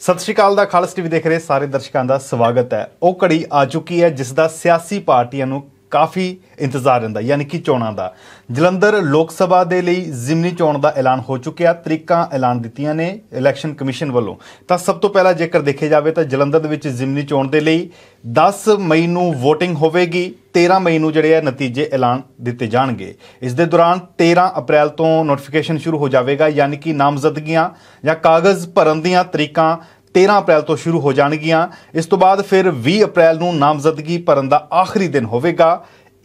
ਸਤਿ ਸ਼੍ਰੀ ਅਕਾਲ ਦਾ ਖਾਲਸ ਟੀਵੀ ਦੇਖ ਰਹੇ ਸਾਰੇ ਦਰਸ਼ਕਾਂ ਦਾ ਸਵਾਗਤ ਹੈ ਉਹ ਘੜੀ ਆ ਚੁੱਕੀ ਹੈ ਜਿਸ ਦਾ ਸਿਆਸੀ ਪਾਰਟੀਆਂ ਨੂੰ ਕਾਫੀ ਇੰਤਜ਼ਾਰ ਰਹਿੰਦਾ ਯਾਨੀ ਕਿ ਚੋਣਾਂ ਦਾ ਜਲੰਧਰ ਲੋਕ ਸਭਾ ਦੇ ਲਈ ਜ਼ਿਮਨੀ ਚੋਣ ਦਾ ਐਲਾਨ ਹੋ ਚੁੱਕਿਆ ਤਰੀਕਾਂ ਐਲਾਨ ਦਿੱਤੀਆਂ ਨੇ ਇਲੈਕਸ਼ਨ ਕਮਿਸ਼ਨ ਵੱਲੋਂ ਤਾਂ ਸਭ ਤੋਂ ਪਹਿਲਾਂ ਜੇਕਰ ਦੇਖਿਆ ਜਾਵੇ ਤਾਂ ਜਲੰਧਰ ਦੇ ਵਿੱਚ ਜ਼ਿਮਨੀ ਚੋਣ ਦੇ ਲਈ 10 ਮਈ ਨੂੰ VOTING ਹੋਵੇਗੀ 13 ਮਈ ਨੂੰ ਜਿਹੜੇ ਆ ਨਤੀਜੇ ਐਲਾਨ ਦਿੱਤੇ ਜਾਣਗੇ ਇਸ ਦੇ ਦੌਰਾਨ 13 ਅਪ੍ਰੈਲ ਤੋਂ ਨੋਟੀਫਿਕੇਸ਼ਨ ਸ਼ੁਰੂ ਹੋ ਜਾਵੇਗਾ ਯਾਨੀ ਕਿ ਨਾਮਜ਼ਦਗੀਆਂ ਜਾਂ ਕਾਗਜ਼ ਭਰਨ ਦੀਆਂ ਤਰੀਕਾਂ 13 ਅਪ੍ਰੈਲ ਤੋਂ ਸ਼ੁਰੂ ਹੋ ਜਾਣਗੀਆਂ ਇਸ ਤੋਂ ਬਾਅਦ ਫਿਰ 20 ਅਪ੍ਰੈਲ ਨੂੰ ਨਾਮਜ਼ਦਗੀ ਭਰਨ ਦਾ ਆਖਰੀ ਦਿਨ ਹੋਵੇਗਾ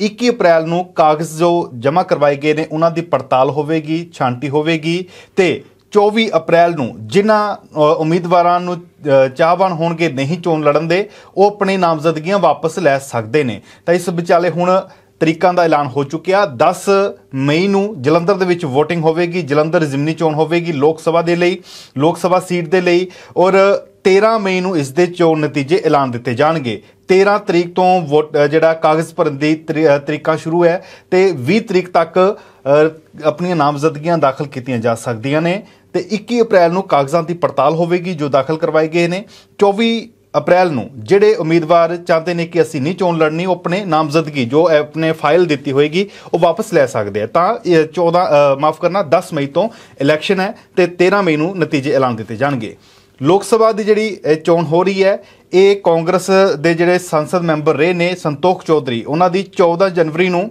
21 ਅਪ੍ਰੈਲ ਨੂੰ ਕਾਗਜ਼ ਜੋ ਜਮ੍ਹਾਂ ਕਰਵਾਏ ਗਏ ਨੇ ਉਹਨਾਂ ਦੀ ਪੜਤਾਲ ਹੋਵੇਗੀ ਛਾਂਟੀ ਹੋਵੇਗੀ ਤੇ 24 ਅਪ੍ਰੈਲ ਨੂੰ ਜਿਨ੍ਹਾਂ ਉਮੀਦਵਾਰਾਂ ਨੂੰ ਚਾਹਵਾਨ ਹੋਣਗੇ ਨਹੀਂ ਚੋਣ ਲੜਨ ਦੇ ਉਹ ਆਪਣੀ ਨਾਮਜ਼ਦਗੀਆਂ ਵਾਪਸ ਲੈ ਸਕਦੇ ਨੇ ਤਾਂ ਇਸ ਵਿਚਾਲੇ ਹੁਣ ਤਰੀਕਾਂ ਦਾ ਐਲਾਨ ਹੋ ਚੁੱਕਿਆ 10 ਮਈ ਨੂੰ ਜਲੰਧਰ ਦੇ ਵਿੱਚ VOTING ਹੋਵੇਗੀ ਜਲੰਧਰ ਜ਼ਿਮਨੀ ਚੋਣ ਹੋਵੇਗੀ ਲੋਕ ਸਭਾ ਦੇ ਲਈ ਲੋਕ ਸਭਾ ਸੀਟ ਦੇ ਲਈ ਔਰ 13 ਮਈ ਨੂੰ ਇਸ ਦੇ ਚੋਣ ਨਤੀਜੇ ਐਲਾਨ ਦਿੱਤੇ ਜਾਣਗੇ 13 ਤਰੀਕ ਤੋਂ ਜਿਹੜਾ ਕਾਗਜ਼ ਭਰਨ ਦੀ ਤਰੀਕਾ ਸ਼ੁਰੂ ਹੈ ਤੇ 20 ਤਰੀਕ ਤੱਕ ਆਪਣੀਆਂ ਨਾਮਜ਼ਦਗੀਆਂ ਦਾਖਲ ਕੀਤੀਆਂ ਜਾ ਸਕਦੀਆਂ ਨੇ ਤੇ 21 ਅਪ੍ਰੈਲ ਨੂੰ ਕਾਗਜ਼ਾਂ ਦੀ ਪੜਤਾਲ ਹੋਵੇਗੀ ਜੋ ਦਾਖਲ ਕਰਵਾਏ ਗਏ ਨੇ 24 ਅਪ੍ਰੈਲ ਨੂੰ ਜਿਹੜੇ ਉਮੀਦਵਾਰ ਚਾਹਤੇ ਨੇ ਕਿ ਅਸੀਂ ਨਹੀਂ ਚੋਣ ਲੜਨੀ ਉਹ ਆਪਣੇ ਨਾਮਜ਼ਦਗੀ ਜੋ ਆਪਣੇ ਫਾਈਲ ਦਿੱਤੀ ਹੋਏਗੀ ਉਹ ਵਾਪਸ ਲੈ ਸਕਦੇ ਆ ਤਾਂ 14 ਮਾਫ ਕਰਨਾ 10 ਮਈ ਤੋਂ ਇਲੈਕਸ਼ਨ ਹੈ ਤੇ 13 ਮਈ ਨੂੰ ਨਤੀਜੇ ਐਲਾਨ ਦਿੱਤੇ ਜਾਣਗੇ ਲੋਕ ਸਭਾ ਦੀ ਜਿਹੜੀ ਚੋਣ ਹੋ ਰਹੀ ਹੈ ਇਹ ਕਾਂਗਰਸ ਦੇ ਜਿਹੜੇ ਸੰਸਦ ਮੈਂਬਰ ਰਹੇ ਨੇ ਸੰਤੋਖ ਚੌਧਰੀ ਉਹਨਾਂ ਦੀ 14 ਜਨਵਰੀ ਨੂੰ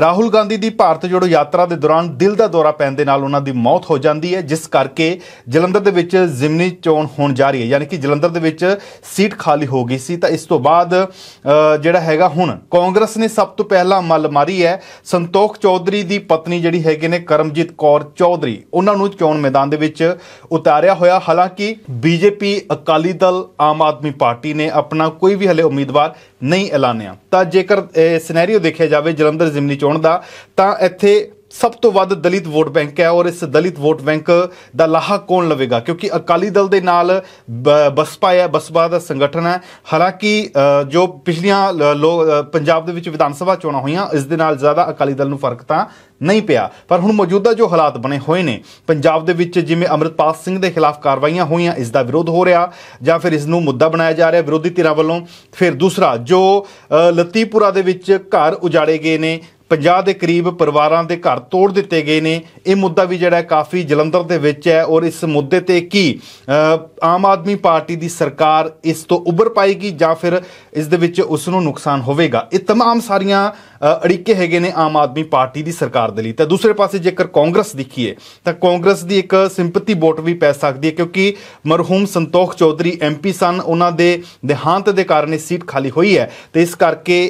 ਰਾਹੁਲ ਗਾਂਧੀ ਦੀ ਭਾਰਤ ਜੋੜੋ ਯਾਤਰਾ ਦੇ ਦੌਰਾਨ ਦਿਲ ਦਾ ਦੌਰਾ ਪੈਣ ਦੇ ਨਾਲ ਉਹਨਾਂ ਦੀ ਮੌਤ ਹੋ ਜਾਂਦੀ ਹੈ ਜਿਸ ਕਰਕੇ ਜਲੰਧਰ ਦੇ ਵਿੱਚ ਜ਼ਿਮਨੀ ਚੋਣ ਹੋਣ ਜਾ ਰਹੀ ਹੈ ਯਾਨੀ ਕਿ ਜਲੰਧਰ ਦੇ ਵਿੱਚ ਸੀਟ ਖਾਲੀ ਹੋ ਗਈ ਸੀ ਤਾਂ ਇਸ ਤੋਂ ਬਾਅਦ ਜਿਹੜਾ ਹੈਗਾ ਹੁਣ ਕਾਂਗਰਸ ਨੇ ਸਭ ਤੋਂ ਪਹਿਲਾਂ ਮੱਲ ਮਾਰੀ ਹੈ ਸੰਤੋਖ ਚੌਧਰੀ ਦੀ ਪਤਨੀ ਜਿਹੜੀ ਹੈਗੇ ਨੇ ਕਰਮਜੀਤ ਕੌਰ ਚੌਧਰੀ ਉਹਨਾਂ ਨੂੰ ਚੋਣ ਮੈਦਾਨ ਦੇ ਵਿੱਚ ਉਤਾਰਿਆ ਹੋਇਆ ਹਾਲਾਂਕਿ ਬੀਜੇਪੀ ਅਕਾਲੀ ਦਲ ਆਮ ਆਦਮੀ ਪਾਰਟੀ ਨੇ ਆਪਣਾ ਕੋਈ ਵੀ ਹਲੇ ਉਮੀਦਵਾਰ ਨਹੀਂ ਐਲਾਨਿਆ ਤਾਂ ਜੇਕਰ ਸਿਨੈਰੀਓ ਦੇਖਿਆ ਜਾਵੇ ਜਲੰਧਰ ਜ਼ਿਮਨੀ ਚੋਣ ਦਾ ਤਾਂ ਇੱਥੇ ਸਭ ਤੋਂ ਵੱਧ ਦਲਿਤ ਵੋਟ ਬੈਂਕ ਹੈ ਔਰ ਇਸ ਦਲਿਤ ਵੋਟ ਬੈਂਕ ਦਾ ਲਾਹਾ ਕੌਣ ਲਵੇਗਾ ਕਿਉਂਕਿ ਅਕਾਲੀ ਦਲ ਦੇ ਨਾਲ ਬਸਪਾ ਹੈ ਬਸਪਾ ਦਾ ਸੰਗਠਨ ਹੈ ਹਾਲਾਂਕਿ ਜੋ ਪਿਛਲੀਆਂ ਪੰਜਾਬ ਦੇ ਵਿੱਚ ਵਿਧਾਨ ਸਭਾ ਚੋਣਾਂ ਹੋਈਆਂ ਇਸ ਦੇ ਨਾਲ ਜ਼ਿਆਦਾ ਅਕਾਲੀ ਦਲ ਨੂੰ ਫਰਕ ਤਾਂ ਨਹੀਂ ਪਿਆ ਪਰ ਹੁਣ ਮੌਜੂਦਾ ਜੋ ਹਾਲਾਤ ਬਣੇ ਹੋਏ ਨੇ ਪੰਜਾਬ ਦੇ ਵਿੱਚ ਜਿਵੇਂ ਅਮਰਤਪਾਲ ਸਿੰਘ ਦੇ ਖਿਲਾਫ ਕਾਰਵਾਈਆਂ ਹੋਈਆਂ ਇਸ ਦਾ ਵਿਰੋਧ ਹੋ ਰਿਹਾ ਜਾਂ ਫਿਰ ਇਸ ਨੂੰ ਮੁੱਦਾ ਬਣਾਇਆ ਜਾ ਰਿਹਾ ਵਿਰੋਧੀ ਧਿਰਾਂ ਵੱਲੋਂ ਫਿਰ ਦੂਸਰਾ ਜੋ ਲਤੀਪੁਰਾ ਦੇ ਵਿੱਚ ਘਰ ਉਜਾੜੇ ਗਏ ਨੇ 50 ਦੇ ਕਰੀਬ ਪਰਿਵਾਰਾਂ ਦੇ ਘਰ ਤੋੜ ਦਿੱਤੇ ਗਏ ਨੇ ਇਹ ਮੁੱਦਾ ਵੀ ਜਿਹੜਾ ਕਾਫੀ ਜਲੰਧਰ ਦੇ ਵਿੱਚ ਹੈ ਔਰ ਇਸ ਮੁੱਦੇ ਤੇ ਕੀ ਆਮ ਆਦਮੀ ਪਾਰਟੀ ਦੀ ਸਰਕਾਰ ਇਸ ਤੋਂ ਉੱਭਰ ਪਾਏਗੀ ਜਾਂ ਫਿਰ ਇਸ ਦੇ ਵਿੱਚ ਉਸ ਨੂੰ ਨੁਕਸਾਨ ਹੋਵੇਗਾ ਇਹ तमाम ਸਾਰੀਆਂ ਅੜਿੱਕੇ ਹੈਗੇ ਨੇ ਆਮ ਆਦਮੀ ਪਾਰਟੀ ਦੀ ਸਰਕਾਰ ਦੇ ਲਈ ਤਾਂ ਦੂਸਰੇ ਪਾਸੇ ਜੇਕਰ ਕਾਂਗਰਸ ਦੇਖੀਏ ਤਾਂ ਕਾਂਗਰਸ ਦੀ ਇੱਕ ਸਿੰਪਥੀ ਵੋਟ ਵੀ ਪੈ ਸਕਦੀ ਹੈ ਕਿਉਂਕਿ ਮਰਹੂਮ ਸੰਤੋਖ ਚੌਧਰੀ ਐਮਪੀ ਸਨ ਉਹਨਾਂ ਦੇ ਦੇਹਾਂਤ ਦੇ ਕਾਰਨ ਇਹ ਸੀਟ ਖਾਲੀ ਹੋਈ ਹੈ ਤੇ ਇਸ ਕਰਕੇ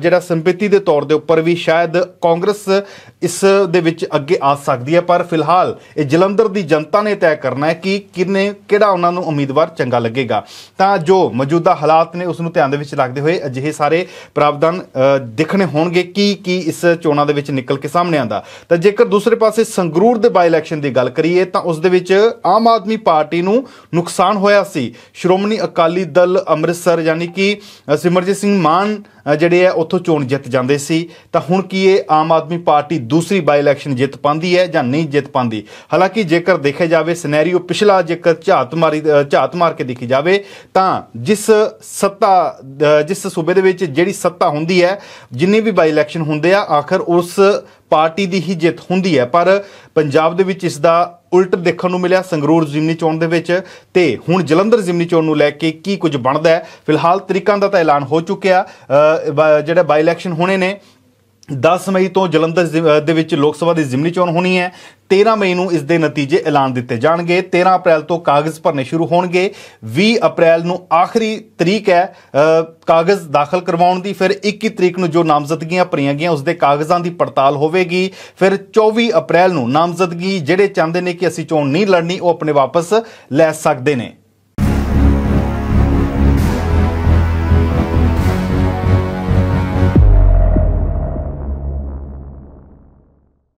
ਜਿਹੜਾ ਸਿੰਪਥੀ ਦੇ ਤੌਰ ਦੇ ਉੱਪਰ ਵੀ fechada, Congresso ਇਸ ਦੇ ਵਿੱਚ ਅੱਗੇ ਆ ਸਕਦੀ ਹੈ ਪਰ ਫਿਲਹਾਲ ਇਹ ਜਲੰਧਰ ਦੀ ਜਨਤਾ ਨੇ ਤੈਅ ਕਰਨਾ ਹੈ ਕਿ ਕਿੰਨੇ ਕਿਹੜਾ ਉਹਨਾਂ ਨੂੰ ਉਮੀਦਵਾਰ ਚੰਗਾ ਲੱਗੇਗਾ ਤਾਂ ਜੋ ਮੌਜੂਦਾ ਹਾਲਾਤ ਨੇ ਉਸ ਨੂੰ ਧਿਆਨ ਦੇ ਵਿੱਚ ਰੱਖਦੇ ਹੋਏ ਅਜਿਹੇ ਸਾਰੇ ਪ੍ਰਾਵਧਾਨ ਦਿਖਣੇ ਹੋਣਗੇ ਕੀ ਕੀ ਇਸ ਚੋਣਾਂ ਦੇ ਵਿੱਚ ਨਿਕਲ ਕੇ ਸਾਹਮਣੇ ਆਂਦਾ ਤਾਂ ਜੇਕਰ ਦੂਸਰੇ ਪਾਸੇ ਸੰਗਰੂਰ ਦੇ ਬਾਈ ਇਲੈਕਸ਼ਨ ਦੀ ਗੱਲ ਕਰੀਏ ਤਾਂ ਉਸ ਦੇ ਵਿੱਚ ਆਮ ਆਦਮੀ ਪਾਰਟੀ ਨੂੰ ਨੁਕਸਾਨ ਹੋਇਆ ਸੀ ਸ਼੍ਰੋਮਣੀ ਅਕਾਲੀ ਦਲ ਅੰਮ੍ਰਿਤਸਰ ਯਾਨੀ ਕਿ ਸਿਮਰਜੀਤ ਸਿੰਘ ਮਾਨ ਜਿਹੜੇ ਆ ਉੱਥੋਂ ਚੋਣ ਜਿੱਤ ਜਾਂਦੇ ਸੀ ਤਾਂ ਹੁਣ ਕੀ ਇਹ ਆਮ ਆਦਮੀ ਪਾਰਟੀ ਦੂਸਰੀ ਬਾਈ ਇਲੈਕਸ਼ਨ ਜਿੱਤ ਪਾਉਂਦੀ ਹੈ ਜਾਂ ਨਹੀਂ ਜਿੱਤ ਪਾਉਂਦੀ ਹਾਲਾਂਕਿ ਜੇਕਰ ਦੇਖਿਆ ਜਾਵੇ ਸਿਨੈਰੀਓ ਪਿਛਲਾ ਜੇਕਰ ਝਾਤ ਮਾਰੀ ਝਾਤ ਮਾਰ ਕੇ ਦੇਖੀ ਜਾਵੇ ਤਾਂ ਜਿਸ ਸੱਤਾ ਜਿਸ ਸੂਬੇ ਦੇ ਵਿੱਚ ਜਿਹੜੀ ਸੱਤਾ ਹੁੰਦੀ ਹੈ ਜਿੰਨੇ ਵੀ ਬਾਈ ਇਲੈਕਸ਼ਨ ਹੁੰਦੇ ਆ ਆਖਰ ਉਸ ਪਾਰਟੀ ਦੀ ਹੀ ਜਿੱਤ ਹੁੰਦੀ ਹੈ ਪਰ ਪੰਜਾਬ ਦੇ ਵਿੱਚ ਇਸ ਦਾ ਉਲਟ ਦੇਖਣ ਨੂੰ ਮਿਲਿਆ ਸੰਗਰੂਰ ਜ਼ਿਮਨੀ ਚੋਣ ਦੇ ਵਿੱਚ ਤੇ ਹੁਣ ਜਲੰਧਰ ਜ਼ਿਮਨੀ ਚੋਣ ਨੂੰ ਲੈ ਕੇ ਕੀ ਕੁਝ ਬਣਦਾ ਹੈ ਫਿਲਹਾਲ ਤਰੀਕਾਂ ਦਾ ਤਾਂ ਐਲਾਨ ਹੋ ਚੁੱਕਿਆ ਜਿਹੜਾ ਬਾਈ ਇਲੈਕਸ਼ਨ ਹੋਣੇ ਨੇ 10 ਮਈ ਤੋਂ ਜਲੰਧਰ ਦੇ ਵਿੱਚ ਲੋਕ ਸਭਾ ਦੀ ਜ਼ਿਮਨੀ ਚੋਣ ਹੋਣੀ ਹੈ 13 ਮਈ ਨੂੰ ਇਸ ਦੇ ਨਤੀਜੇ ਐਲਾਨ ਦਿੱਤੇ ਜਾਣਗੇ 13 ਅਪ੍ਰੈਲ ਤੋਂ ਕਾਗਜ਼ ਭਰਨੇ ਸ਼ੁਰੂ ਹੋਣਗੇ 20 ਅਪ੍ਰੈਲ ਨੂੰ ਆਖਰੀ ਤਰੀਕ ਹੈ ਕਾਗਜ਼ ਦਾਖਲ ਕਰਵਾਉਣ ਦੀ ਫਿਰ 21 ਤਰੀਕ ਨੂੰ ਜੋ ਨਾਮਜ਼ਦਗੀਆਂ ਭਰੀਆਂ ਗਈਆਂ ਉਸ ਦੇ ਕਾਗਜ਼ਾਂ ਦੀ ਪੜਤਾਲ ਹੋਵੇਗੀ ਫਿਰ 24 ਅਪ੍ਰੈਲ ਨੂੰ ਨਾਮਜ਼ਦਗੀ ਜਿਹੜੇ ਚਾਹੁੰਦੇ ਨੇ ਕਿ ਅਸੀਂ ਚੋਣ ਨਹੀਂ ਲੜਨੀ ਉਹ ਆਪਣੇ ਵਾਪਸ ਲੈ ਸਕਦੇ ਨੇ